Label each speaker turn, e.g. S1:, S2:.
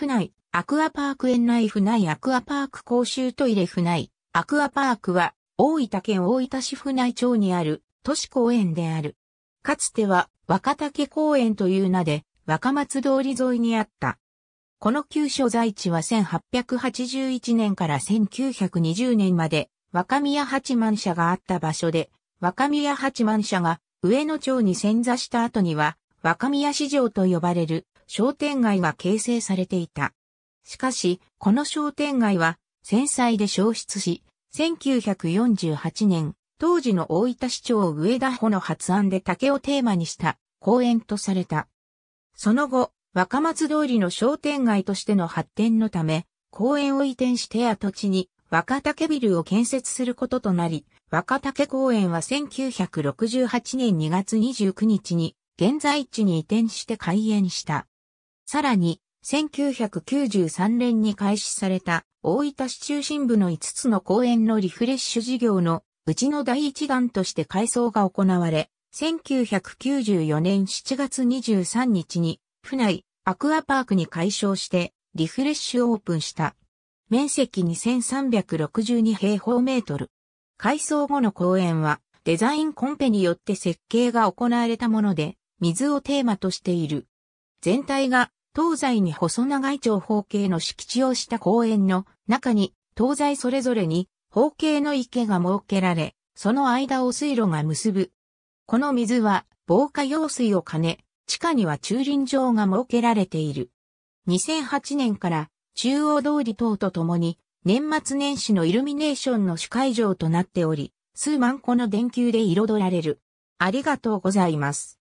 S1: 府内、アクアパーク園内府内アクアパーク公衆トイレ府内、アクアパークは、大分県大分市府内町にある都市公園である。かつては若竹公園という名で若松通り沿いにあった。この旧所在地は1881年から1920年まで若宮八幡社があった場所で、若宮八幡社が上野町に遷座した後には若宮市場と呼ばれる商店街が形成されていた。しかし、この商店街は、戦災で消失し、1948年、当時の大分市長上田穂の発案で竹をテーマにした公園とされた。その後、若松通りの商店街としての発展のため、公園を移転して跡地に若竹ビルを建設することとなり、若竹公園は1968年2月29日に現在地に移転して開園した。さらに、1993年に開始された大分市中心部の5つの公園のリフレッシュ事業のうちの第一弾として改装が行われ、1994年7月23日に、府内アクアパークに改称してリフレッシュオープンした。面積2362平方メートル。改装後の公園はデザインコンペによって設計が行われたもので、水をテーマとしている。全体が東西に細長い長方形の敷地をした公園の中に、東西それぞれに方形の池が設けられ、その間を水路が結ぶ。この水は防火用水を兼ね、地下には駐輪場が設けられている。2008年から中央通り等とともに年末年始のイルミネーションの主会場となっており、数万個の電球で彩られる。ありがとうござい
S2: ます。